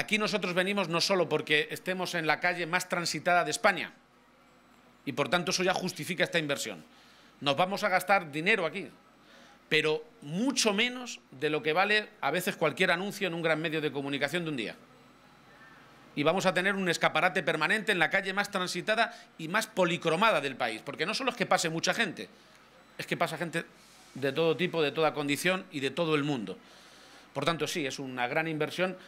Aquí nosotros venimos no solo porque estemos en la calle más transitada de España, y por tanto eso ya justifica esta inversión. Nos vamos a gastar dinero aquí, pero mucho menos de lo que vale a veces cualquier anuncio en un gran medio de comunicación de un día. Y vamos a tener un escaparate permanente en la calle más transitada y más policromada del país, porque no solo es que pase mucha gente, es que pasa gente de todo tipo, de toda condición y de todo el mundo. Por tanto, sí, es una gran inversión